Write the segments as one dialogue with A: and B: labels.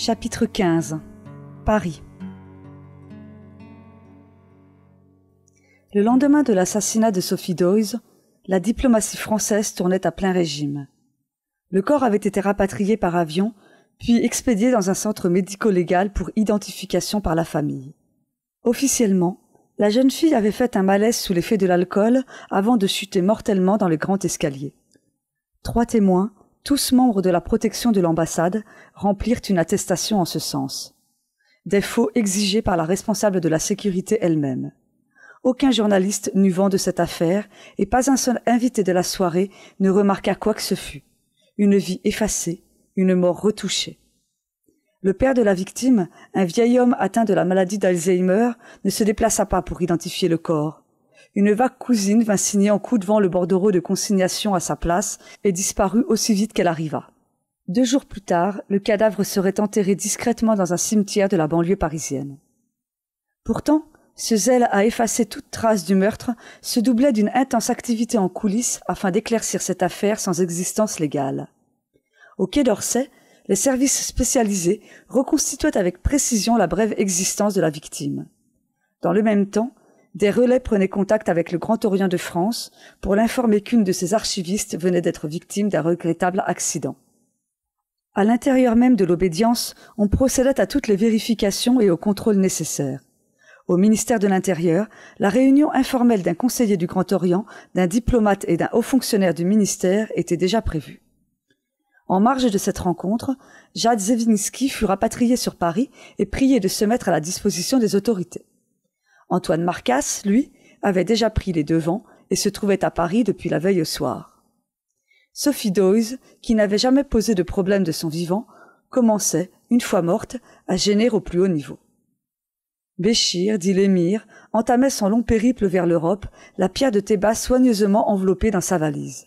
A: Chapitre 15 Paris Le lendemain de l'assassinat de Sophie Doyes, la diplomatie française tournait à plein régime. Le corps avait été rapatrié par avion, puis expédié dans un centre médico-légal pour identification par la famille. Officiellement, la jeune fille avait fait un malaise sous l'effet de l'alcool avant de chuter mortellement dans le grand escalier. Trois témoins, tous membres de la protection de l'ambassade remplirent une attestation en ce sens. Défaut exigé par la responsable de la sécurité elle-même. Aucun journaliste n'eut vent de cette affaire et pas un seul invité de la soirée ne remarqua quoi que ce fût. Une vie effacée, une mort retouchée. Le père de la victime, un vieil homme atteint de la maladie d'Alzheimer, ne se déplaça pas pour identifier le corps. Une vague cousine vint signer en coup de le bordereau de consignation à sa place et disparut aussi vite qu'elle arriva. Deux jours plus tard, le cadavre serait enterré discrètement dans un cimetière de la banlieue parisienne. Pourtant, ce zèle à effacer toute trace du meurtre se doublait d'une intense activité en coulisses afin d'éclaircir cette affaire sans existence légale. Au Quai d'Orsay, les services spécialisés reconstituaient avec précision la brève existence de la victime. Dans le même temps, des relais prenaient contact avec le Grand Orient de France pour l'informer qu'une de ses archivistes venait d'être victime d'un regrettable accident. À l'intérieur même de l'obédience, on procédait à toutes les vérifications et aux contrôles nécessaires. Au ministère de l'Intérieur, la réunion informelle d'un conseiller du Grand Orient, d'un diplomate et d'un haut fonctionnaire du ministère était déjà prévue. En marge de cette rencontre, Jad Zevinski fut rapatrié sur Paris et prié de se mettre à la disposition des autorités. Antoine Marcas, lui, avait déjà pris les devants et se trouvait à Paris depuis la veille au soir. Sophie Doyes, qui n'avait jamais posé de problème de son vivant, commençait, une fois morte, à gêner au plus haut niveau. Béchir, dit l'émir, entamait son long périple vers l'Europe, la pierre de Théba soigneusement enveloppée dans sa valise.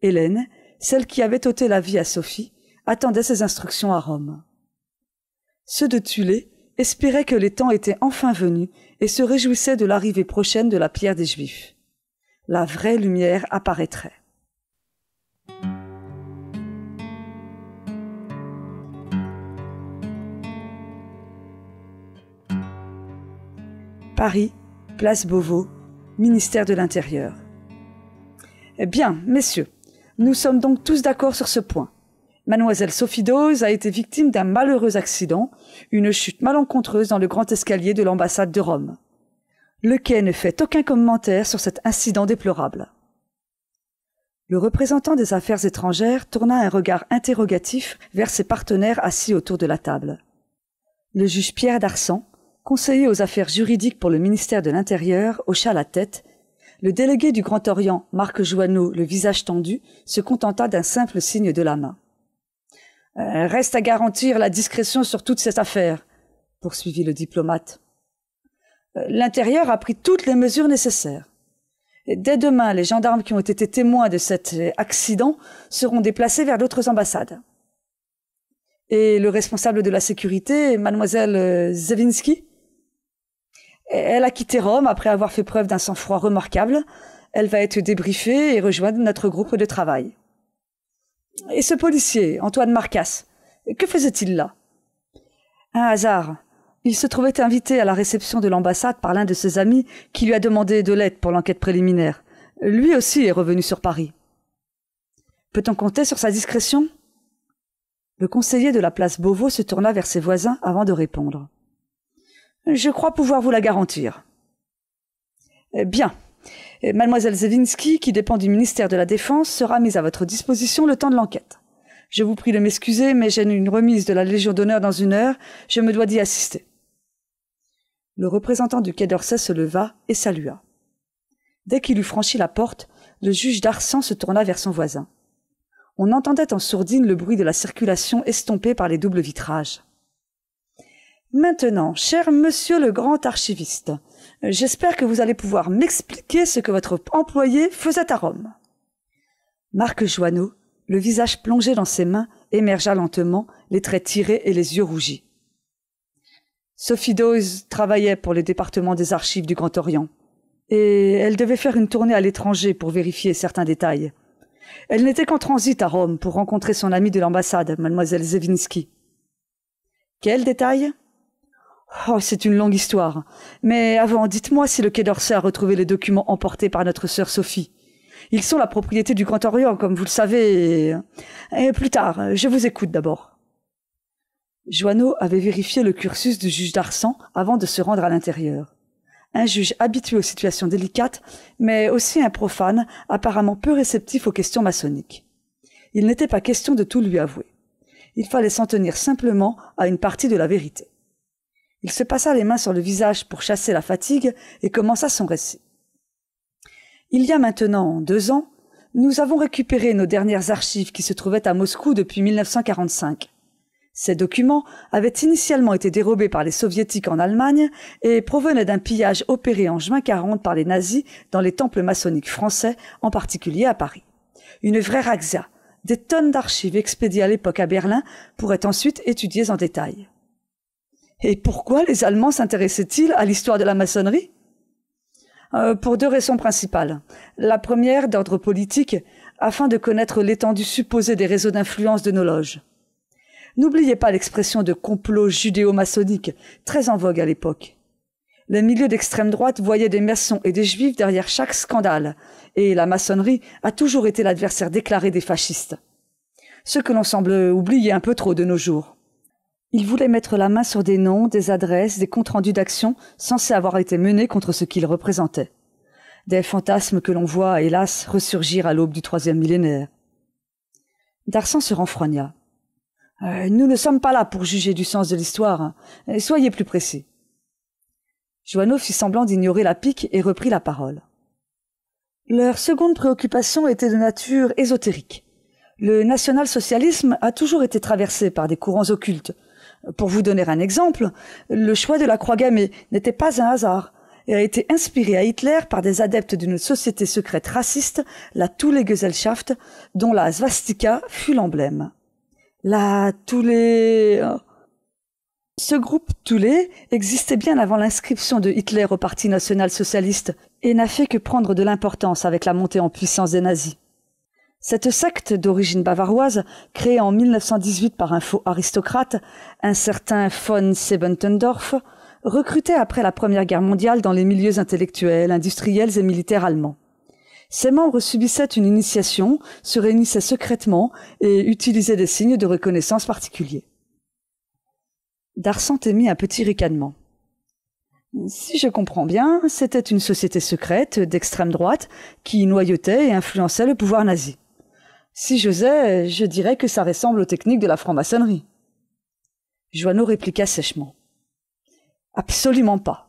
A: Hélène, celle qui avait ôté la vie à Sophie, attendait ses instructions à Rome. Ceux de Tulé, espérait que les temps étaient enfin venus et se réjouissait de l'arrivée prochaine de la pierre des Juifs. La vraie lumière apparaîtrait. Paris, place Beauvau, ministère de l'Intérieur. Eh bien, messieurs, nous sommes donc tous d'accord sur ce point. Mademoiselle Sophie Dose a été victime d'un malheureux accident, une chute malencontreuse dans le grand escalier de l'ambassade de Rome. Le quai ne fait aucun commentaire sur cet incident déplorable. Le représentant des affaires étrangères tourna un regard interrogatif vers ses partenaires assis autour de la table. Le juge Pierre Darsan, conseiller aux affaires juridiques pour le ministère de l'Intérieur, hocha la tête. Le délégué du Grand Orient, Marc Joanneau, le visage tendu, se contenta d'un simple signe de la main. Euh, reste à garantir la discrétion sur toute cette affaire, poursuivit le diplomate. Euh, l'intérieur a pris toutes les mesures nécessaires. dès demain, les gendarmes qui ont été témoins de cet euh, accident seront déplacés vers d'autres ambassades. Et le responsable de la sécurité, mademoiselle Zevinsky ?»« elle a quitté Rome après avoir fait preuve d'un sang-froid remarquable. Elle va être débriefée et rejoindre notre groupe de travail. Et ce policier, Antoine Marcas, que faisait-il là Un hasard. Il se trouvait invité à la réception de l'ambassade par l'un de ses amis qui lui a demandé de l'aide pour l'enquête préliminaire. Lui aussi est revenu sur Paris. Peut-on compter sur sa discrétion Le conseiller de la place Beauvau se tourna vers ses voisins avant de répondre. Je crois pouvoir vous la garantir. Eh bien, Mademoiselle Zevinsky, qui dépend du ministère de la Défense, sera mise à votre disposition le temps de l'enquête. Je vous prie de m'excuser, mais j'ai une remise de la Légion d'honneur dans une heure. Je me dois d'y assister. Le représentant du Quai d'Orsay se leva et salua. Dès qu'il eut franchi la porte, le juge d'Arsan se tourna vers son voisin. On entendait en sourdine le bruit de la circulation estompée par les doubles vitrages. Maintenant, cher monsieur le grand archiviste, j'espère que vous allez pouvoir m'expliquer ce que votre employé faisait à Rome. Marc Joanneau, le visage plongé dans ses mains, émergea lentement, les traits tirés et les yeux rougis. Sophie Dawes travaillait pour le département des archives du Grand Orient, et elle devait faire une tournée à l'étranger pour vérifier certains détails. Elle n'était qu'en transit à Rome pour rencontrer son amie de l'ambassade, mademoiselle Zevinsky. « Quels détails ?» Oh, c'est une longue histoire. Mais avant, dites-moi si le Quai d'Orsay a retrouvé les documents emportés par notre sœur Sophie. Ils sont la propriété du Grand Orient, comme vous le savez. Et, plus tard, je vous écoute d'abord. Joanneau avait vérifié le cursus du juge d'Arsan avant de se rendre à l'intérieur. Un juge habitué aux situations délicates, mais aussi un profane, apparemment peu réceptif aux questions maçonniques. Il n'était pas question de tout lui avouer. Il fallait s'en tenir simplement à une partie de la vérité. Il se passa les mains sur le visage pour chasser la fatigue et commença son récit. Il y a maintenant deux ans, nous avons récupéré nos dernières archives qui se trouvaient à Moscou depuis 1945. Ces documents avaient initialement été dérobés par les soviétiques en Allemagne et provenaient d'un pillage opéré en juin 40 par les nazis dans les temples maçonniques français, en particulier à Paris. Une vraie raxia, Des tonnes d'archives expédiées à l'époque à Berlin pourraient ensuite étudier en détail. Et pourquoi les Allemands s'intéressaient-ils à l'histoire de la maçonnerie euh, Pour deux raisons principales. La première, d'ordre politique, afin de connaître l'étendue supposée des réseaux d'influence de nos loges. N'oubliez pas l'expression de complot judéo-maçonnique, très en vogue à l'époque. Les milieux d'extrême droite voyaient des maçons et des juifs derrière chaque scandale, et la maçonnerie a toujours été l'adversaire déclaré des fascistes. Ce que l'on semble oublier un peu trop de nos jours. Il voulait mettre la main sur des noms, des adresses, des comptes rendus d'actions censés avoir été menés contre ce qu'ils représentaient. Des fantasmes que l'on voit, hélas, ressurgir à l'aube du troisième millénaire. Darsan se renfroigna. Euh, « nous ne sommes pas là pour juger du sens de l'histoire. Hein. Soyez plus précis. Joanneau fit semblant d'ignorer la pique et reprit la parole. Leur seconde préoccupation était de nature ésotérique. Le national-socialisme a toujours été traversé par des courants occultes, pour vous donner un exemple, le choix de la croix gammée n'était pas un hasard et a été inspiré à Hitler par des adeptes d'une société secrète raciste, la Thule-Gesellschaft, dont la svastika fut l'emblème. La Thule... Hein. Ce groupe Thule existait bien avant l'inscription de Hitler au Parti national-socialiste et n'a fait que prendre de l'importance avec la montée en puissance des nazis. Cette secte d'origine bavaroise, créée en 1918 par un faux aristocrate, un certain von Sebentendorf, recrutait après la Première Guerre mondiale dans les milieux intellectuels, industriels et militaires allemands. Ses membres subissaient une initiation, se réunissaient secrètement et utilisaient des signes de reconnaissance particuliers. Darsan émit un petit ricanement. Si je comprends bien, c'était une société secrète d'extrême droite qui noyautait et influençait le pouvoir nazi. Si j'osais, je dirais que ça ressemble aux techniques de la franc-maçonnerie. Joanneau répliqua sèchement. Absolument pas.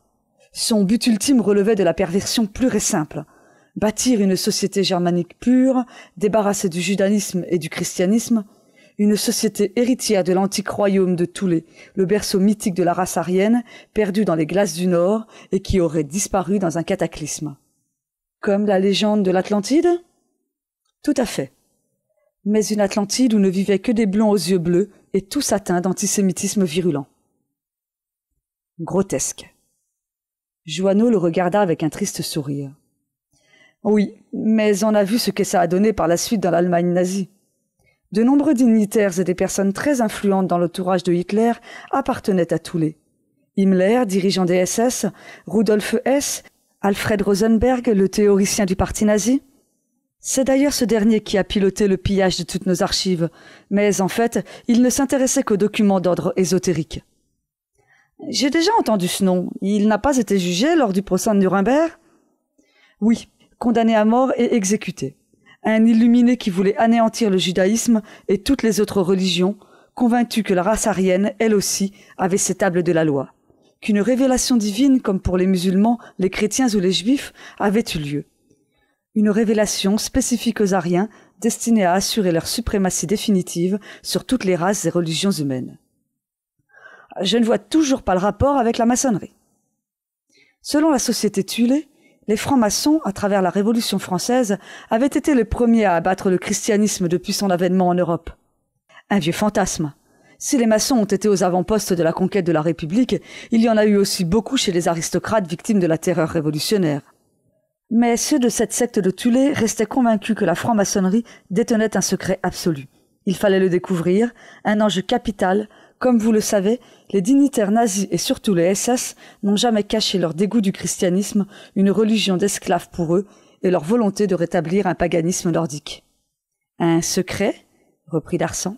A: Son but ultime relevait de la perversion pure et simple. Bâtir une société germanique pure, débarrassée du judaïsme et du christianisme, une société héritière de l'antique royaume de Toulé, le berceau mythique de la race arienne perdue dans les glaces du Nord et qui aurait disparu dans un cataclysme. Comme la légende de l'Atlantide Tout à fait mais une Atlantide où ne vivaient que des blonds aux yeux bleus et tous atteints d'antisémitisme virulent. Grotesque. Joanneau le regarda avec un triste sourire. Oui, mais on a vu ce que ça a donné par la suite dans l'Allemagne nazie. De nombreux dignitaires et des personnes très influentes dans l'entourage de Hitler appartenaient à tous les. Himmler, dirigeant des SS, Rudolf Hess, Alfred Rosenberg, le théoricien du parti nazi, c'est d'ailleurs ce dernier qui a piloté le pillage de toutes nos archives, mais en fait, il ne s'intéressait qu'aux documents d'ordre ésotérique. J'ai déjà entendu ce nom. Il n'a pas été jugé lors du procès de Nuremberg Oui, condamné à mort et exécuté. Un illuminé qui voulait anéantir le judaïsme et toutes les autres religions, convaincu que la race arienne, elle aussi, avait ses tables de la loi. Qu'une révélation divine, comme pour les musulmans, les chrétiens ou les juifs, avait eu lieu une révélation spécifique aux Ariens destinée à assurer leur suprématie définitive sur toutes les races et religions humaines. Je ne vois toujours pas le rapport avec la maçonnerie. Selon la société Thulé, les francs-maçons, à travers la Révolution française, avaient été les premiers à abattre le christianisme depuis son avènement en Europe. Un vieux fantasme. Si les maçons ont été aux avant-postes de la conquête de la République, il y en a eu aussi beaucoup chez les aristocrates victimes de la terreur révolutionnaire. Mais ceux de cette secte de Thulé restaient convaincus que la franc-maçonnerie détenait un secret absolu. Il fallait le découvrir, un enjeu capital. Comme vous le savez, les dignitaires nazis et surtout les SS n'ont jamais caché leur dégoût du christianisme, une religion d'esclaves pour eux, et leur volonté de rétablir un paganisme nordique. Un secret reprit Larsan.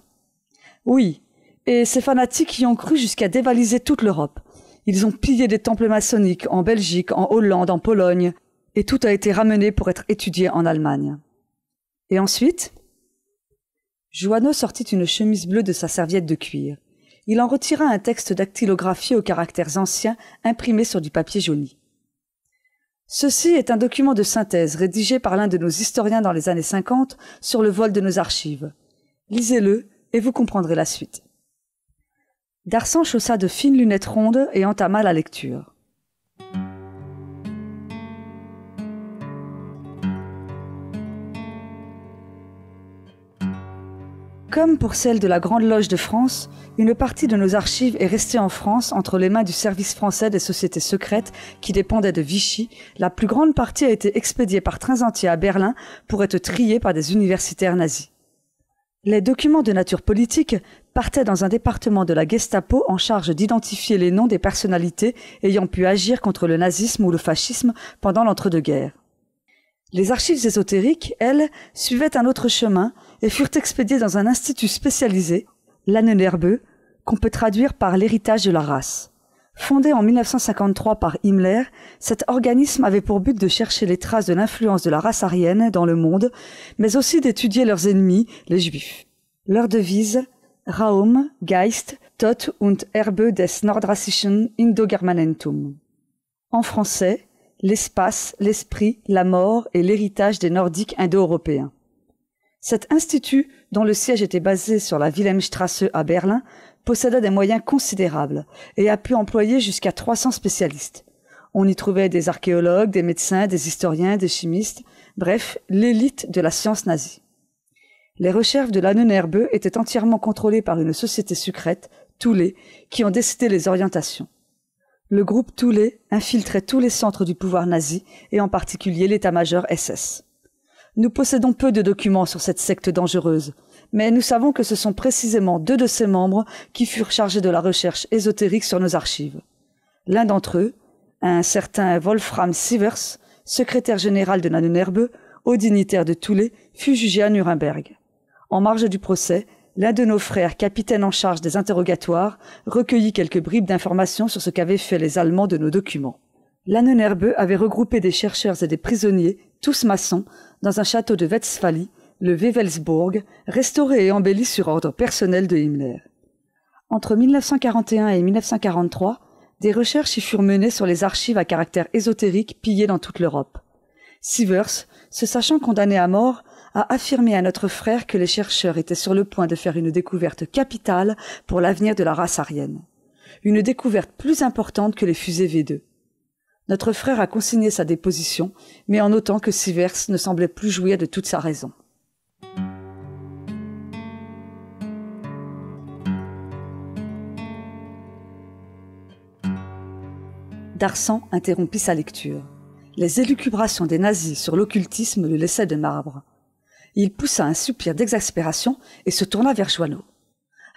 A: Oui, et ces fanatiques y ont cru jusqu'à dévaliser toute l'Europe. Ils ont pillé des temples maçonniques en Belgique, en Hollande, en Pologne, et tout a été ramené pour être étudié en Allemagne. Et ensuite Joanneau sortit une chemise bleue de sa serviette de cuir. Il en retira un texte dactylographié aux caractères anciens imprimé sur du papier jauni. Ceci est un document de synthèse rédigé par l'un de nos historiens dans les années 50 sur le vol de nos archives. Lisez-le et vous comprendrez la suite. Darsan chaussa de fines lunettes rondes et entama la lecture. Comme pour celle de la Grande Loge de France, une partie de nos archives est restée en France entre les mains du service français des sociétés secrètes qui dépendait de Vichy. La plus grande partie a été expédiée par trains entiers à Berlin pour être triée par des universitaires nazis. Les documents de nature politique partaient dans un département de la Gestapo en charge d'identifier les noms des personnalités ayant pu agir contre le nazisme ou le fascisme pendant l'entre-deux-guerres. Les archives ésotériques, elles, suivaient un autre chemin, et furent expédiés dans un institut spécialisé, herbe, qu'on peut traduire par l'héritage de la race. Fondé en 1953 par Himmler, cet organisme avait pour but de chercher les traces de l'influence de la race aryenne dans le monde, mais aussi d'étudier leurs ennemis, les juifs. Leur devise, Raum, Geist, Tot und Erbe des Nordrassischen Indogermanentum. En français, l'espace, l'esprit, la mort et l'héritage des Nordiques indo-européens. Cet institut, dont le siège était basé sur la Wilhelmstrasse à Berlin, possédait des moyens considérables et a pu employer jusqu'à 300 spécialistes. On y trouvait des archéologues, des médecins, des historiens, des chimistes, bref, l'élite de la science nazie. Les recherches de nerveux étaient entièrement contrôlées par une société secrète, Toulé, qui en décidait les orientations. Le groupe Toulé infiltrait tous les centres du pouvoir nazi et en particulier l'état-major SS. Nous possédons peu de documents sur cette secte dangereuse, mais nous savons que ce sont précisément deux de ses membres qui furent chargés de la recherche ésotérique sur nos archives. L'un d'entre eux, un certain Wolfram Sievers, secrétaire général de Nannerbe, haut dignitaire de Toulé, fut jugé à Nuremberg. En marge du procès, l'un de nos frères, capitaine en charge des interrogatoires, recueillit quelques bribes d'informations sur ce qu'avaient fait les Allemands de nos documents. Lannenerbe avait regroupé des chercheurs et des prisonniers, tous maçons, dans un château de Westphalie, le Wewelsburg, restauré et embelli sur ordre personnel de Himmler. Entre 1941 et 1943, des recherches y furent menées sur les archives à caractère ésotérique pillées dans toute l'Europe. Sievers, se sachant condamné à mort, a affirmé à notre frère que les chercheurs étaient sur le point de faire une découverte capitale pour l'avenir de la race aryenne. Une découverte plus importante que les fusées V2. Notre frère a consigné sa déposition, mais en notant que Sivers ne semblait plus jouir de toute sa raison. Darsan interrompit sa lecture. Les élucubrations des nazis sur l'occultisme le laissaient de marbre. Il poussa un soupir d'exaspération et se tourna vers Joanneau.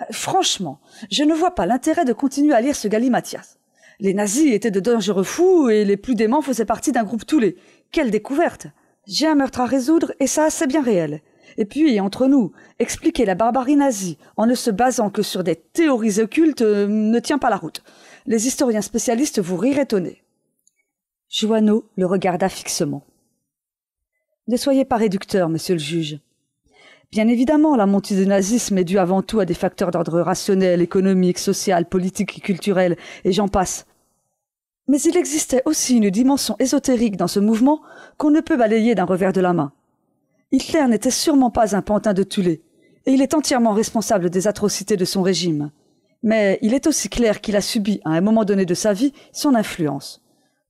A: Euh, franchement, je ne vois pas l'intérêt de continuer à lire ce galimatias. Les nazis étaient de dangereux fous et les plus déments faisaient partie d'un groupe les Quelle découverte J'ai un meurtre à résoudre et ça, c'est bien réel. Et puis, entre nous, expliquer la barbarie nazie en ne se basant que sur des théories occultes euh, ne tient pas la route. Les historiens spécialistes vous rirent étonnés. Joanneau le regarda fixement. Ne soyez pas réducteur, monsieur le juge. Bien évidemment, la montée du nazisme est due avant tout à des facteurs d'ordre rationnel, économique, social, politique et culturel, et j'en passe. Mais il existait aussi une dimension ésotérique dans ce mouvement qu'on ne peut balayer d'un revers de la main. Hitler n'était sûrement pas un pantin de Thulé, et il est entièrement responsable des atrocités de son régime. Mais il est aussi clair qu'il a subi, à un moment donné de sa vie, son influence.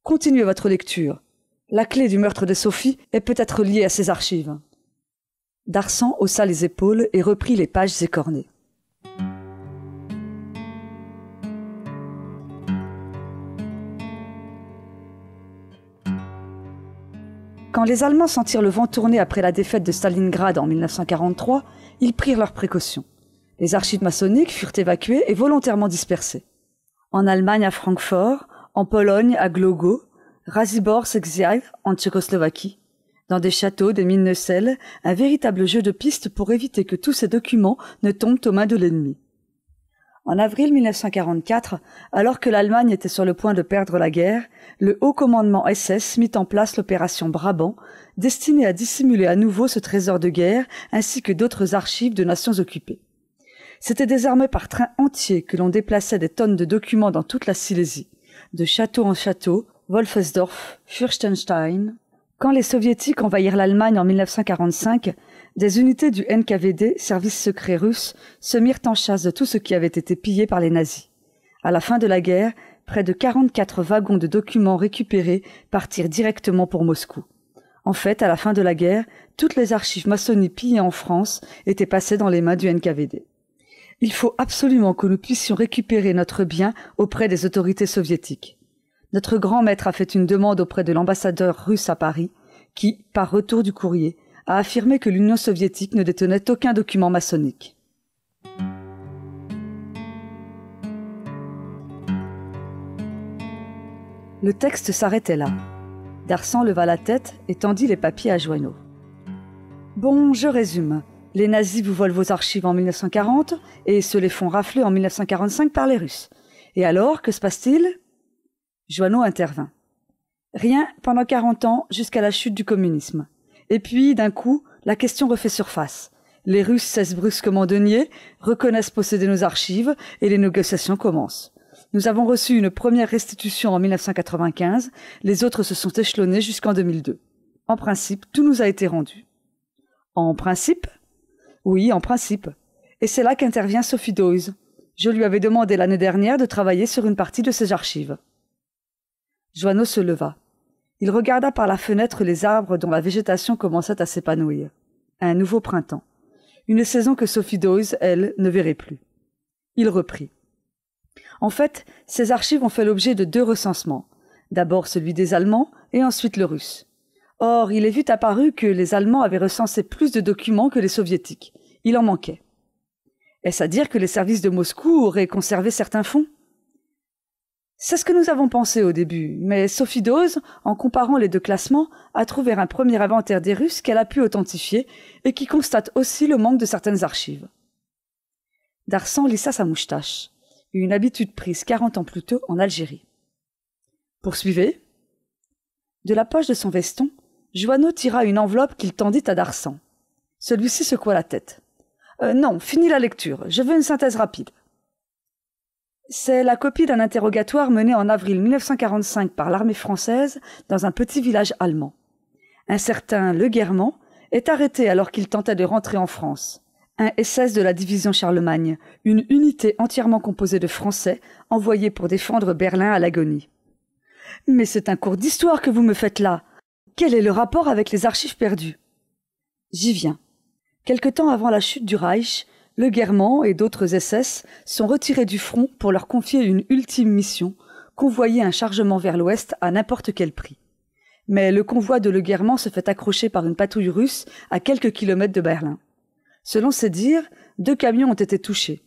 A: Continuez votre lecture. La clé du meurtre de Sophie est peut-être liée à ses archives. Darsan haussa les épaules et reprit les pages écornées. Quand les Allemands sentirent le vent tourner après la défaite de Stalingrad en 1943, ils prirent leurs précautions. Les archives maçonniques furent évacuées et volontairement dispersées. En Allemagne à Francfort, en Pologne à Glogo, Razibor s'exile en Tchécoslovaquie. Dans des châteaux, des mines de sel, un véritable jeu de pistes pour éviter que tous ces documents ne tombent aux mains de l'ennemi. En avril 1944, alors que l'Allemagne était sur le point de perdre la guerre, le haut commandement SS mit en place l'opération Brabant, destinée à dissimuler à nouveau ce trésor de guerre ainsi que d'autres archives de nations occupées. C'était désormais par train entier que l'on déplaçait des tonnes de documents dans toute la Silésie. De château en château, Wolfesdorf, Fürstenstein. Quand les soviétiques envahirent l'Allemagne en 1945, des unités du NKVD, service secret russe, se mirent en chasse de tout ce qui avait été pillé par les nazis. À la fin de la guerre, près de 44 wagons de documents récupérés partirent directement pour Moscou. En fait, à la fin de la guerre, toutes les archives maçonniques pillées en France étaient passées dans les mains du NKVD. Il faut absolument que nous puissions récupérer notre bien auprès des autorités soviétiques. Notre grand maître a fait une demande auprès de l'ambassadeur russe à Paris, qui, par retour du courrier, a affirmé que l'Union soviétique ne détenait aucun document maçonnique. Le texte s'arrêtait là. Darsan leva la tête et tendit les papiers à Joanneau. Bon, je résume. Les nazis vous volent vos archives en 1940 et se les font rafler en 1945 par les Russes. Et alors, que se passe-t-il Joanneau intervint. Rien pendant 40 ans jusqu'à la chute du communisme. Et puis, d'un coup, la question refait surface. Les Russes cessent brusquement de nier, reconnaissent posséder nos archives et les négociations commencent. Nous avons reçu une première restitution en 1995, les autres se sont échelonnés jusqu'en 2002. En principe, tout nous a été rendu. En principe Oui, en principe. Et c'est là qu'intervient Sophie Doyes. Je lui avais demandé l'année dernière de travailler sur une partie de ses archives. Joanneau se leva. Il regarda par la fenêtre les arbres dont la végétation commençait à s'épanouir. Un nouveau printemps. Une saison que Sophie Dose, elle, ne verrait plus. Il reprit. En fait, ces archives ont fait l'objet de deux recensements. D'abord celui des Allemands et ensuite le russe. Or, il est vite apparu que les Allemands avaient recensé plus de documents que les Soviétiques. Il en manquait. Est-ce à dire que les services de Moscou auraient conservé certains fonds c'est ce que nous avons pensé au début, mais Sophie Dose, en comparant les deux classements, a trouvé un premier inventaire des Russes qu'elle a pu authentifier et qui constate aussi le manque de certaines archives. Darsan lissa sa moustache, une habitude prise quarante ans plus tôt en Algérie. Poursuivez. De la poche de son veston, Joanneau tira une enveloppe qu'il tendit à Darsan. Celui-ci secoua la tête. Euh, non, finis la lecture, je veux une synthèse rapide. C'est la copie d'un interrogatoire mené en avril 1945 par l'armée française dans un petit village allemand. Un certain Le Guermand est arrêté alors qu'il tentait de rentrer en France. Un SS de la division Charlemagne, une unité entièrement composée de Français envoyée pour défendre Berlin à l'agonie. Mais c'est un cours d'histoire que vous me faites là. Quel est le rapport avec les archives perdues J'y viens. Quelque temps avant la chute du Reich, le Guermand et d'autres SS sont retirés du front pour leur confier une ultime mission, convoyer un chargement vers l'ouest à n'importe quel prix. Mais le convoi de Le Guermand se fait accrocher par une patrouille russe à quelques kilomètres de Berlin. Selon ses dires, deux camions ont été touchés.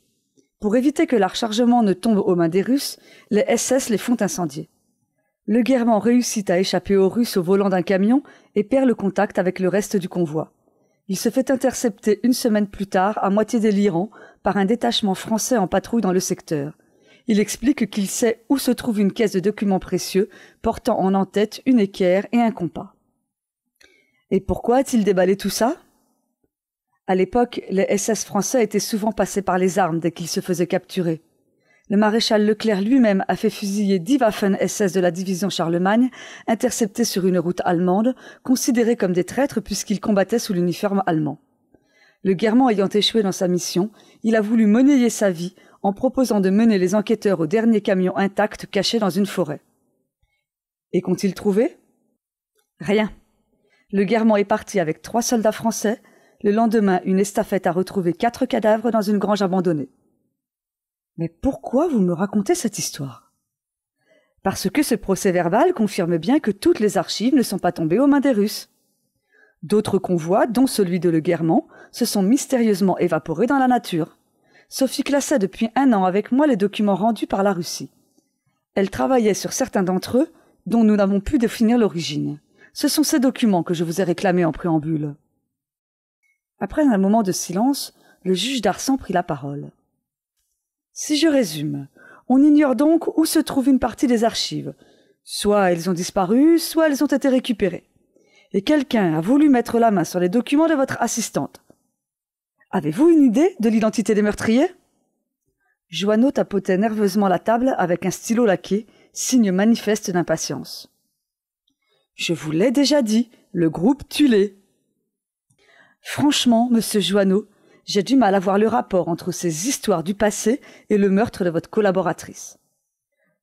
A: Pour éviter que leur chargement ne tombe aux mains des Russes, les SS les font incendier. Le Guermand réussit à échapper aux Russes au volant d'un camion et perd le contact avec le reste du convoi. Il se fait intercepter une semaine plus tard, à moitié délirant, par un détachement français en patrouille dans le secteur. Il explique qu'il sait où se trouve une caisse de documents précieux, portant en en-tête une équerre et un compas. Et pourquoi a-t-il déballé tout ça À l'époque, les SS français étaient souvent passés par les armes dès qu'ils se faisaient capturer. Le maréchal Leclerc lui-même a fait fusiller dix Waffen-SS de la division Charlemagne, interceptés sur une route allemande, considérés comme des traîtres puisqu'ils combattaient sous l'uniforme allemand. Le Guermant ayant échoué dans sa mission, il a voulu monnayer sa vie en proposant de mener les enquêteurs au dernier camion intact caché dans une forêt. Et qu'ont-ils trouvé Rien. Le Guermant est parti avec trois soldats français. Le lendemain, une estafette a retrouvé quatre cadavres dans une grange abandonnée. Mais pourquoi vous me racontez cette histoire Parce que ce procès verbal confirme bien que toutes les archives ne sont pas tombées aux mains des Russes. D'autres convois, dont celui de Le Guermont, se sont mystérieusement évaporés dans la nature. Sophie classait depuis un an avec moi les documents rendus par la Russie. Elle travaillait sur certains d'entre eux, dont nous n'avons pu définir l'origine. Ce sont ces documents que je vous ai réclamés en préambule. Après un moment de silence, le juge d'Arsan prit la parole. Si je résume, on ignore donc où se trouve une partie des archives. Soit elles ont disparu, soit elles ont été récupérées. Et quelqu'un a voulu mettre la main sur les documents de votre assistante. Avez-vous une idée de l'identité des meurtriers Joanneau tapotait nerveusement la table avec un stylo laqué, signe manifeste d'impatience. Je vous l'ai déjà dit, le groupe Tulé. Franchement, monsieur Joanneau, j'ai du mal à voir le rapport entre ces histoires du passé et le meurtre de votre collaboratrice.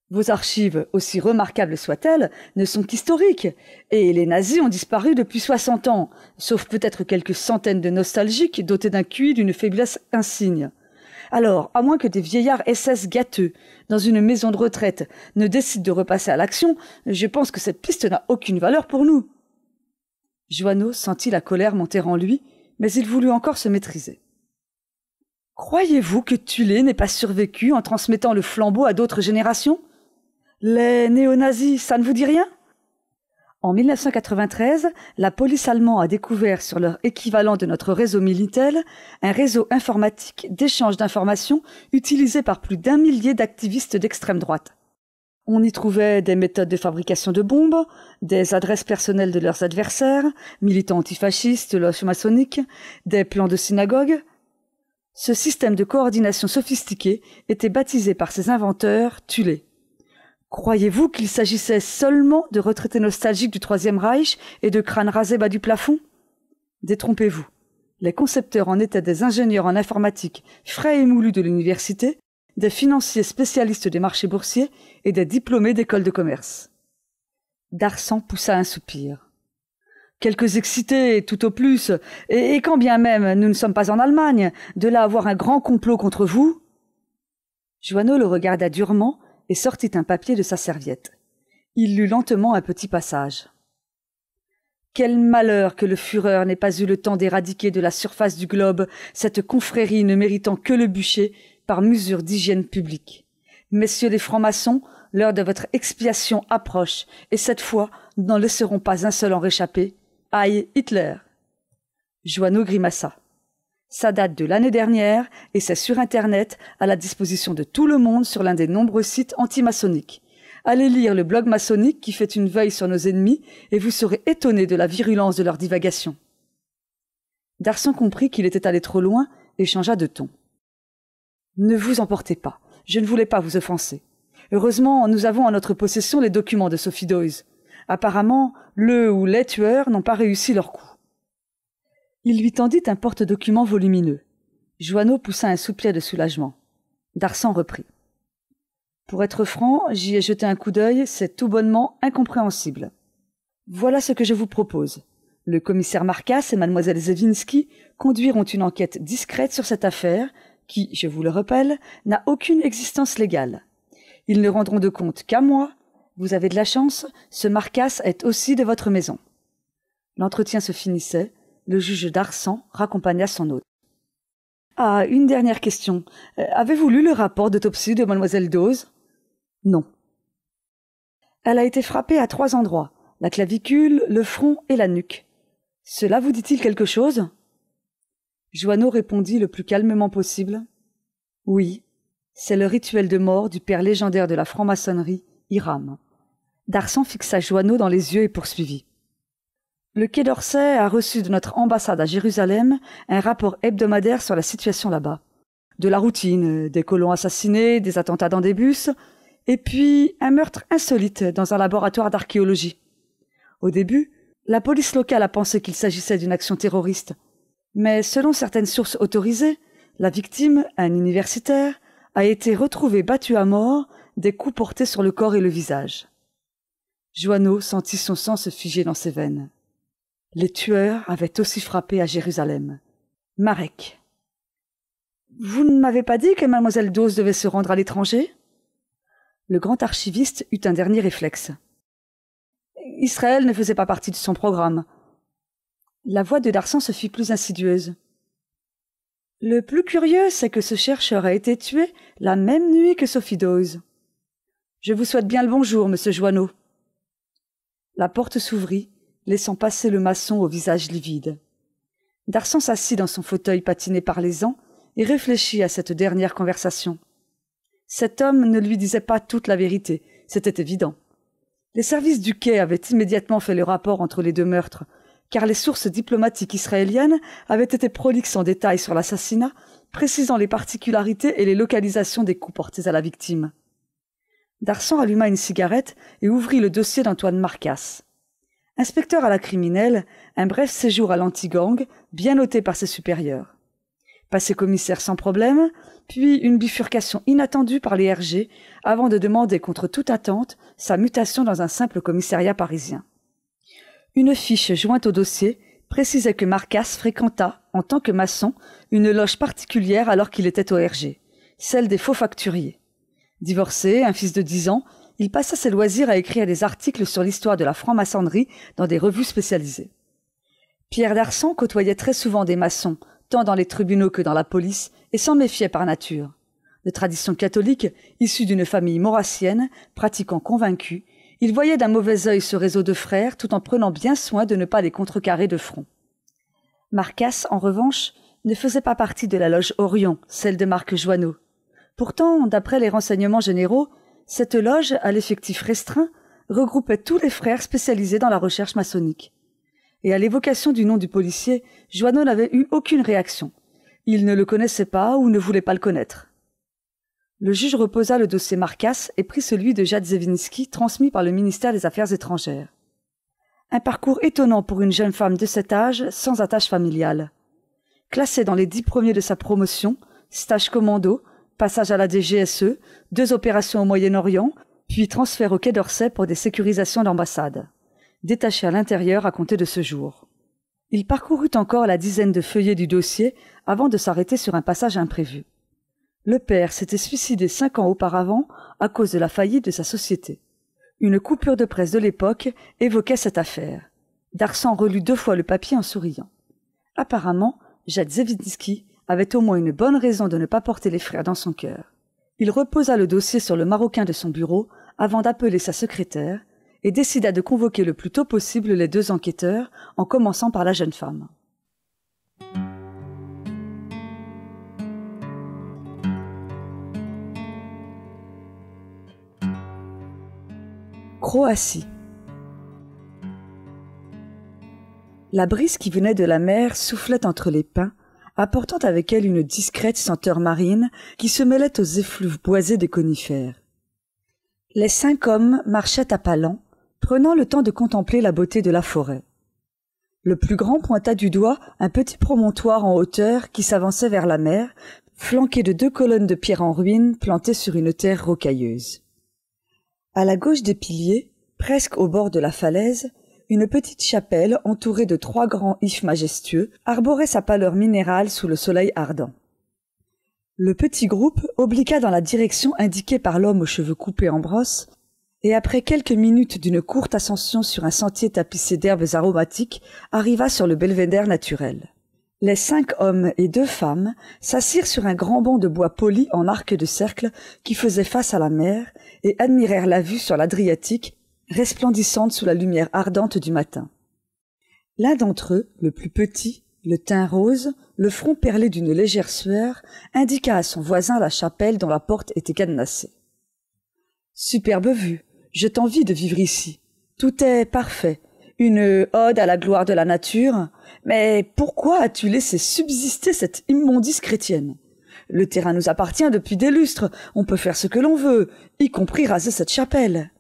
A: Vos archives, aussi remarquables soient-elles, ne sont qu'historiques, et les nazis ont disparu depuis 60 ans, sauf peut-être quelques centaines de nostalgiques dotés d'un QI d'une faiblesse insigne. Alors, à moins que des vieillards SS gâteux, dans une maison de retraite, ne décident de repasser à l'action, je pense que cette piste n'a aucune valeur pour nous. Joanneau sentit la colère monter en lui, mais il voulut encore se maîtriser. Croyez-vous que Tulé n'ait pas survécu en transmettant le flambeau à d'autres générations Les néo-nazis, ça ne vous dit rien en 1993, la police allemande a découvert sur leur équivalent de notre réseau militel un réseau informatique d'échange d'informations utilisé par plus d'un millier d'activistes d'extrême droite. On y trouvait des méthodes de fabrication de bombes, des adresses personnelles de leurs adversaires, militants antifascistes, loges maçonniques, des plans de synagogues. Ce système de coordination sophistiqué était baptisé par ses inventeurs Tulé. Croyez-vous qu'il s'agissait seulement de retraités nostalgiques du Troisième Reich et de crânes rasés bas du plafond Détrompez-vous. Les concepteurs en étaient des ingénieurs en informatique frais et moulus de l'université, des financiers spécialistes des marchés boursiers et des diplômés d'écoles de commerce. Darsan poussa un soupir quelques excités tout au plus, et, quand bien même nous ne sommes pas en Allemagne, de là avoir un grand complot contre vous. Joanneau le regarda durement et sortit un papier de sa serviette. Il lut lentement un petit passage. Quel malheur que le fureur n'ait pas eu le temps d'éradiquer de la surface du globe cette confrérie ne méritant que le bûcher par mesure d'hygiène publique. Messieurs les francs-maçons, l'heure de votre expiation approche, et cette fois, nous n'en laisserons pas un seul en réchapper, « Aïe, Hitler. Joanneau grimaça. Ça date de l'année dernière et c'est sur Internet, à la disposition de tout le monde sur l'un des nombreux sites antimaçonniques. Allez lire le blog maçonnique qui fait une veille sur nos ennemis et vous serez étonné de la virulence de leurs divagations. Darsan comprit qu'il était allé trop loin et changea de ton. Ne vous emportez pas, je ne voulais pas vous offenser. Heureusement, nous avons en notre possession les documents de Sophie Doyes. Apparemment, le ou les tueurs n'ont pas réussi leur coup. Il lui tendit un porte-document volumineux. Joanneau poussa un soupir de soulagement. Darsan reprit. Pour être franc, j'y ai jeté un coup d'œil, c'est tout bonnement incompréhensible. Voilà ce que je vous propose. Le commissaire Marcas et mademoiselle Zevinski conduiront une enquête discrète sur cette affaire, qui, je vous le rappelle, n'a aucune existence légale. Ils ne rendront de compte qu'à moi, vous avez de la chance, ce Marcasse est aussi de votre maison. L'entretien se finissait, le juge d'Arsan raccompagna son hôte. Ah, une dernière question. Euh, avez-vous lu le rapport d'autopsie de mademoiselle Dose Non. Elle a été frappée à trois endroits, la clavicule, le front et la nuque. Cela vous dit-il quelque chose Joanneau répondit le plus calmement possible. Oui, c'est le rituel de mort du père légendaire de la franc-maçonnerie Iram. Darsan fixa Joanneau dans les yeux et poursuivit. Le Quai d'Orsay a reçu de notre ambassade à Jérusalem un rapport hebdomadaire sur la situation là-bas. De la routine, des colons assassinés, des attentats dans des bus, et puis un meurtre insolite dans un laboratoire d'archéologie. Au début, la police locale a pensé qu'il s'agissait d'une action terroriste. Mais selon certaines sources autorisées, la victime, un universitaire, a été retrouvée battue à mort des coups portés sur le corps et le visage. Joanneau sentit son sang se figer dans ses veines. Les tueurs avaient aussi frappé à Jérusalem. Marek. Vous ne m'avez pas dit que Mlle Dose devait se rendre à l'étranger Le grand archiviste eut un dernier réflexe. Israël ne faisait pas partie de son programme. La voix de Darsan se fit plus insidieuse. Le plus curieux, c'est que ce chercheur a été tué la même nuit que Sophie Dose. Je vous souhaite bien le bonjour, monsieur Joanneau. La porte s'ouvrit, laissant passer le maçon au visage livide. Darsan s'assit dans son fauteuil patiné par les ans et réfléchit à cette dernière conversation. Cet homme ne lui disait pas toute la vérité, c'était évident. Les services du quai avaient immédiatement fait le rapport entre les deux meurtres, car les sources diplomatiques israéliennes avaient été prolixes en détail sur l'assassinat, précisant les particularités et les localisations des coups portés à la victime. Darsan alluma une cigarette et ouvrit le dossier d'Antoine Marcas. Inspecteur à la criminelle, un bref séjour à l'Antigang, bien noté par ses supérieurs. Passé commissaire sans problème, puis une bifurcation inattendue par les RG avant de demander contre toute attente sa mutation dans un simple commissariat parisien. Une fiche jointe au dossier précisait que Marcas fréquenta, en tant que maçon, une loge particulière alors qu'il était au RG, celle des faux facturiers. Divorcé, un fils de 10 ans, il passa ses loisirs à écrire des articles sur l'histoire de la franc-maçonnerie dans des revues spécialisées. Pierre Darsan côtoyait très souvent des maçons, tant dans les tribunaux que dans la police, et s'en méfiait par nature. De tradition catholique, issu d'une famille maurassienne, pratiquant convaincu, il voyait d'un mauvais œil ce réseau de frères tout en prenant bien soin de ne pas les contrecarrer de front. Marcas, en revanche, ne faisait pas partie de la loge Orion, celle de Marc Joanneau. Pourtant, d'après les renseignements généraux, cette loge, à l'effectif restreint, regroupait tous les frères spécialisés dans la recherche maçonnique. Et à l'évocation du nom du policier, Joanneau n'avait eu aucune réaction. Il ne le connaissait pas ou ne voulait pas le connaître. Le juge reposa le dossier Marcas et prit celui de Jadzevinski, transmis par le ministère des Affaires étrangères. Un parcours étonnant pour une jeune femme de cet âge sans attache familiale. Classée dans les dix premiers de sa promotion, stage commando, passage à la DGSE, deux opérations au Moyen-Orient, puis transfert au Quai d'Orsay pour des sécurisations d'ambassade. Détaché à l'intérieur à compter de ce jour. Il parcourut encore la dizaine de feuillets du dossier avant de s'arrêter sur un passage imprévu. Le père s'était suicidé cinq ans auparavant à cause de la faillite de sa société. Une coupure de presse de l'époque évoquait cette affaire. Darsan relut deux fois le papier en souriant. Apparemment, avait au moins une bonne raison de ne pas porter les frères dans son cœur. Il reposa le dossier sur le marocain de son bureau avant d'appeler sa secrétaire et décida de convoquer le plus tôt possible les deux enquêteurs en commençant par la jeune femme. Croatie. La brise qui venait de la mer soufflait entre les pins apportant avec elle une discrète senteur marine qui se mêlait aux effluves boisés des conifères. Les cinq hommes marchaient à pas lents, prenant le temps de contempler la beauté de la forêt. Le plus grand pointa du doigt un petit promontoire en hauteur qui s'avançait vers la mer, flanqué de deux colonnes de pierre en ruine plantées sur une terre rocailleuse. À la gauche des piliers, presque au bord de la falaise, une petite chapelle entourée de trois grands ifs majestueux arborait sa pâleur minérale sous le soleil ardent. Le petit groupe obliqua dans la direction indiquée par l'homme aux cheveux coupés en brosse, et après quelques minutes d'une courte ascension sur un sentier tapissé d'herbes aromatiques, arriva sur le belvédère naturel. Les cinq hommes et deux femmes s'assirent sur un grand banc de bois poli en arc de cercle qui faisait face à la mer et admirèrent la vue sur l'Adriatique resplendissante sous la lumière ardente du matin. L'un d'entre eux, le plus petit, le teint rose, le front perlé d'une légère sueur, indiqua à son voisin la chapelle dont la porte était cadenassée. Superbe vue. je envie de vivre ici. Tout est parfait. Une ode à la gloire de la nature. Mais pourquoi as-tu laissé subsister cette immondice chrétienne? Le terrain nous appartient depuis des lustres. On peut faire ce que l'on veut, y compris raser cette chapelle.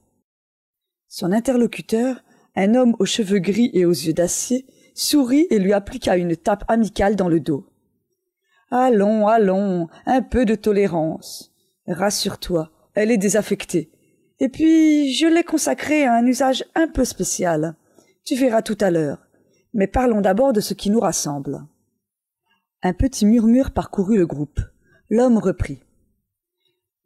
A: Son interlocuteur, un homme aux cheveux gris et aux yeux d'acier, sourit et lui appliqua une tape amicale dans le dos. Allons, allons, un peu de tolérance. Rassure-toi, elle est désaffectée. Et puis, je l'ai consacrée à un usage un peu spécial. Tu verras tout à l'heure. Mais parlons d'abord de ce qui nous rassemble. Un petit murmure parcourut le groupe. L'homme reprit.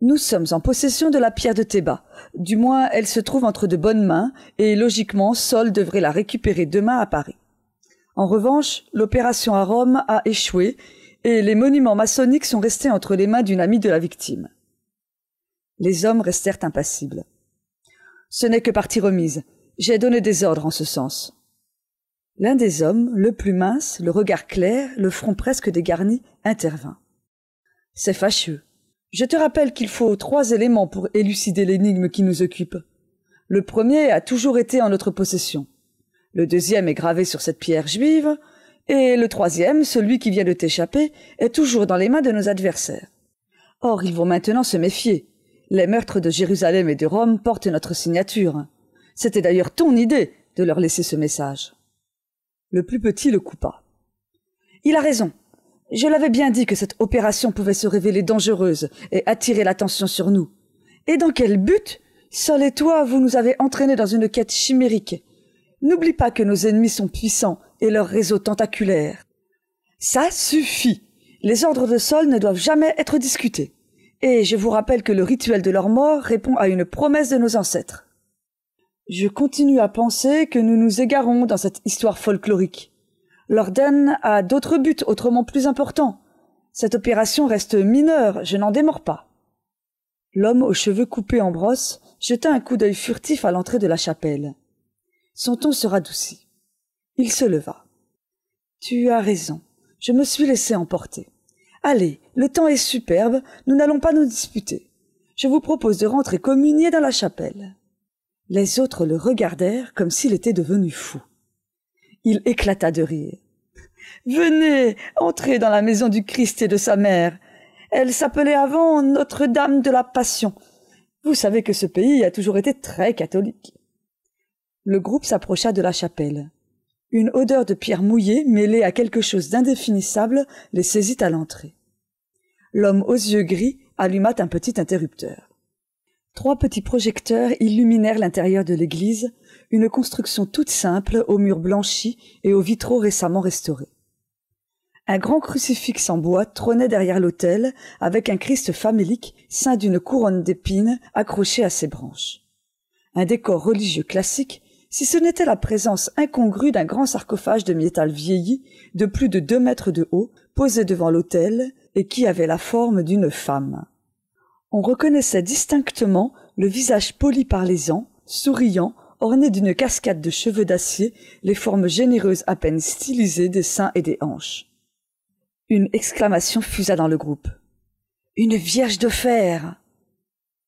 A: Nous sommes en possession de la pierre de Théba. Du moins, elle se trouve entre de bonnes mains, et logiquement, Sol devrait la récupérer demain à Paris. En revanche, l'opération à Rome a échoué, et les monuments maçonniques sont restés entre les mains d'une amie de la victime. Les hommes restèrent impassibles. Ce n'est que partie remise. J'ai donné des ordres en ce sens. L'un des hommes, le plus mince, le regard clair, le front presque dégarni, intervint. C'est fâcheux. Je te rappelle qu'il faut trois éléments pour élucider l'énigme qui nous occupe. Le premier a toujours été en notre possession. Le deuxième est gravé sur cette pierre juive. Et le troisième, celui qui vient de t'échapper, est toujours dans les mains de nos adversaires. Or, ils vont maintenant se méfier. Les meurtres de Jérusalem et de Rome portent notre signature. C'était d'ailleurs ton idée de leur laisser ce message. Le plus petit le coupa. Il a raison, je l'avais bien dit que cette opération pouvait se révéler dangereuse et attirer l'attention sur nous. Et dans quel but Sol et toi, vous nous avez entraînés dans une quête chimérique. N'oublie pas que nos ennemis sont puissants et leur réseau tentaculaire. Ça suffit. Les ordres de Sol ne doivent jamais être discutés. Et je vous rappelle que le rituel de leur mort répond à une promesse de nos ancêtres. Je continue à penser que nous nous égarons dans cette histoire folklorique leur a d'autres buts autrement plus importants. Cette opération reste mineure, je n'en démords pas. L'homme aux cheveux coupés en brosse jeta un coup d'œil furtif à l'entrée de la chapelle. Son ton se radoucit. Il se leva. Tu as raison. Je me suis laissé emporter. Allez, le temps est superbe, nous n'allons pas nous disputer. Je vous propose de rentrer communier dans la chapelle. Les autres le regardèrent comme s'il était devenu fou il éclata de rire. Venez, entrez dans la maison du Christ et de sa mère. Elle s'appelait avant Notre-Dame de la Passion. Vous savez que ce pays a toujours été très catholique. Le groupe s'approcha de la chapelle. Une odeur de pierre mouillée mêlée à quelque chose d'indéfinissable les saisit à l'entrée. L'homme aux yeux gris alluma un petit interrupteur. Trois petits projecteurs illuminèrent l'intérieur de l'église, une construction toute simple, aux murs blanchis et aux vitraux récemment restaurés. Un grand crucifix en bois trônait derrière l'autel, avec un Christ famélique ceint d'une couronne d'épines accrochée à ses branches. Un décor religieux classique, si ce n'était la présence incongrue d'un grand sarcophage de métal vieilli, de plus de deux mètres de haut, posé devant l'autel, et qui avait la forme d'une femme. On reconnaissait distinctement le visage poli par les ans, souriant, orné d'une cascade de cheveux d'acier, les formes généreuses à peine stylisées des seins et des hanches. Une exclamation fusa dans le groupe. Une vierge de fer.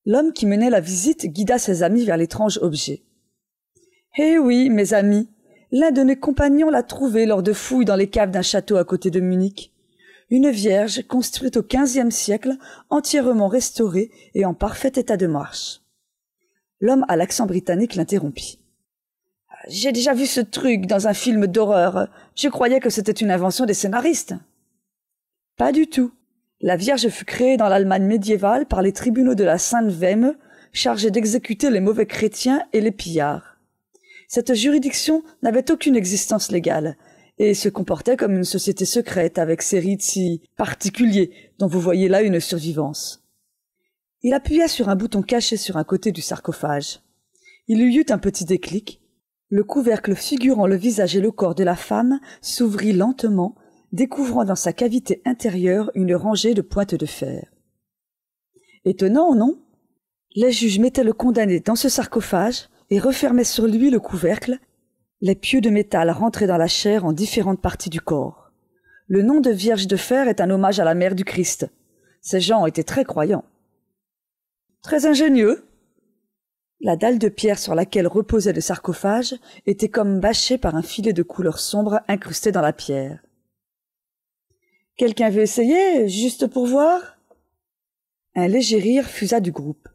A: L'homme qui menait la visite guida ses amis vers l'étrange objet. Eh oui, mes amis, l'un de mes compagnons l'a trouvé lors de fouilles dans les caves d'un château à côté de Munich une Vierge construite au XVe siècle, entièrement restaurée et en parfait état de marche. L'homme à l'accent britannique l'interrompit. J'ai déjà vu ce truc dans un film d'horreur. Je croyais que c'était une invention des scénaristes. Pas du tout. La Vierge fut créée dans l'Allemagne médiévale par les tribunaux de la Sainte-Vème, chargés d'exécuter les mauvais chrétiens et les pillards. Cette juridiction n'avait aucune existence légale et se comportait comme une société secrète avec ses rites si particuliers dont vous voyez là une survivance. Il appuya sur un bouton caché sur un côté du sarcophage. Il y eut un petit déclic. Le couvercle figurant le visage et le corps de la femme s'ouvrit lentement, découvrant dans sa cavité intérieure une rangée de pointes de fer. Étonnant, non Les juges mettaient le condamné dans ce sarcophage et refermaient sur lui le couvercle les pieux de métal rentraient dans la chair en différentes parties du corps. Le nom de Vierge de Fer est un hommage à la mère du Christ. Ces gens étaient très croyants. Très ingénieux. La dalle de pierre sur laquelle reposait le sarcophage était comme bâchée par un filet de couleur sombre incrusté dans la pierre. Quelqu'un veut essayer, juste pour voir? Un léger rire fusa du groupe.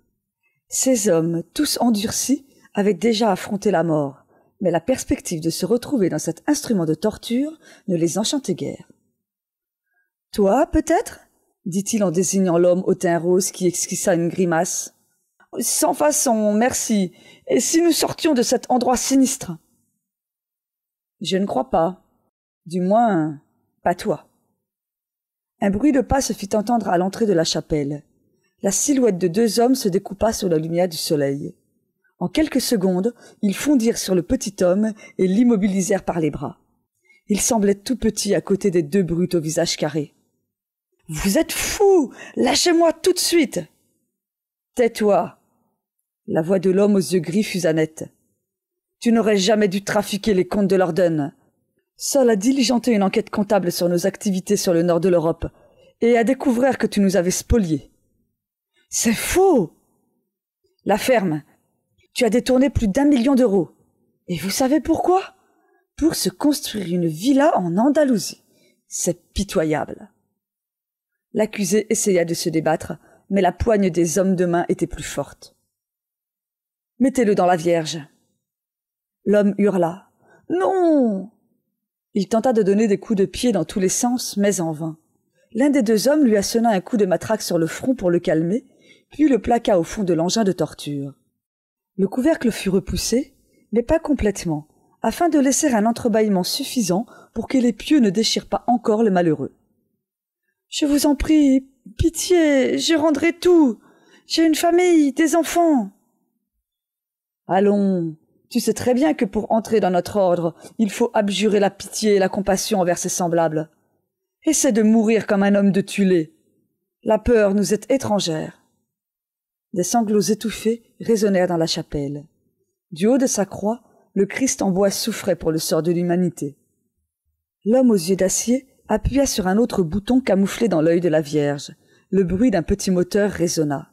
A: Ces hommes, tous endurcis, avaient déjà affronté la mort mais la perspective de se retrouver dans cet instrument de torture ne les enchantait guère. Toi, peut-être? dit-il en désignant l'homme au teint rose qui esquissa une grimace. Sans façon, merci. Et si nous sortions de cet endroit sinistre? Je ne crois pas. Du moins, pas toi. Un bruit de pas se fit entendre à l'entrée de la chapelle. La silhouette de deux hommes se découpa sous la lumière du soleil. En quelques secondes, ils fondirent sur le petit homme et l'immobilisèrent par les bras. Il semblait tout petit à côté des deux brutes au visage carré. Vous êtes fou. Lâchez-moi tout de suite. Tais-toi. La voix de l'homme aux yeux gris fut Tu n'aurais jamais dû trafiquer les comptes de l'Orden. Seul à diligenter une enquête comptable sur nos activités sur le nord de l'Europe et à découvrir que tu nous avais spoliés. C'est faux. La ferme, tu as détourné plus d'un million d'euros. Et vous savez pourquoi Pour se construire une villa en Andalousie. C'est pitoyable. L'accusé essaya de se débattre, mais la poigne des hommes de main était plus forte. Mettez-le dans la Vierge. L'homme hurla. Non Il tenta de donner des coups de pied dans tous les sens, mais en vain. L'un des deux hommes lui assena un coup de matraque sur le front pour le calmer, puis le plaqua au fond de l'engin de torture. Le couvercle fut repoussé, mais pas complètement, afin de laisser un entrebâillement suffisant pour que les pieux ne déchirent pas encore le malheureux. Je vous en prie, pitié, je rendrai tout. J'ai une famille, des enfants. Allons, tu sais très bien que pour entrer dans notre ordre, il faut abjurer la pitié et la compassion envers ses semblables. Essaie de mourir comme un homme de Tulé. La peur nous est étrangère. Des sanglots étouffés résonnèrent dans la chapelle. Du haut de sa croix, le Christ en bois souffrait pour le sort de l'humanité. L'homme aux yeux d'acier appuya sur un autre bouton camouflé dans l'œil de la Vierge. Le bruit d'un petit moteur résonna.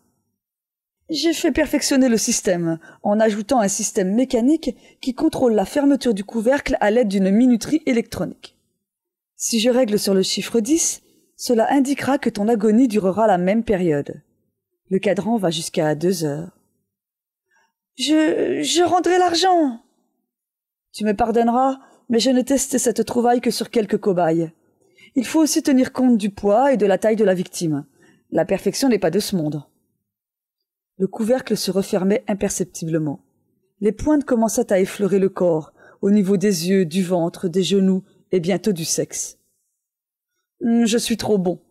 A: J'ai fait perfectionner le système en ajoutant un système mécanique qui contrôle la fermeture du couvercle à l'aide d'une minuterie électronique. Si je règle sur le chiffre 10, cela indiquera que ton agonie durera la même période. Le cadran va jusqu'à deux heures. Je, je rendrai l'argent. Tu me pardonneras, mais je ne teste cette trouvaille que sur quelques cobayes. Il faut aussi tenir compte du poids et de la taille de la victime. La perfection n'est pas de ce monde. Le couvercle se refermait imperceptiblement. Les pointes commençaient à effleurer le corps, au niveau des yeux, du ventre, des genoux et bientôt du sexe. Hum, je suis trop bon.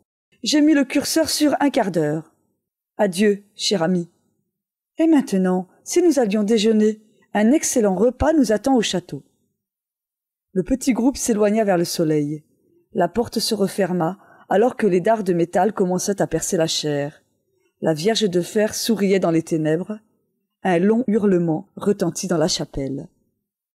A: J'ai mis le curseur sur un quart d'heure. Adieu, cher ami. Et maintenant, si nous allions déjeuner, un excellent repas nous attend au château. Le petit groupe s'éloigna vers le soleil. La porte se referma, alors que les dards de métal commençaient à percer la chair. La Vierge de fer souriait dans les ténèbres. Un long hurlement retentit dans la chapelle.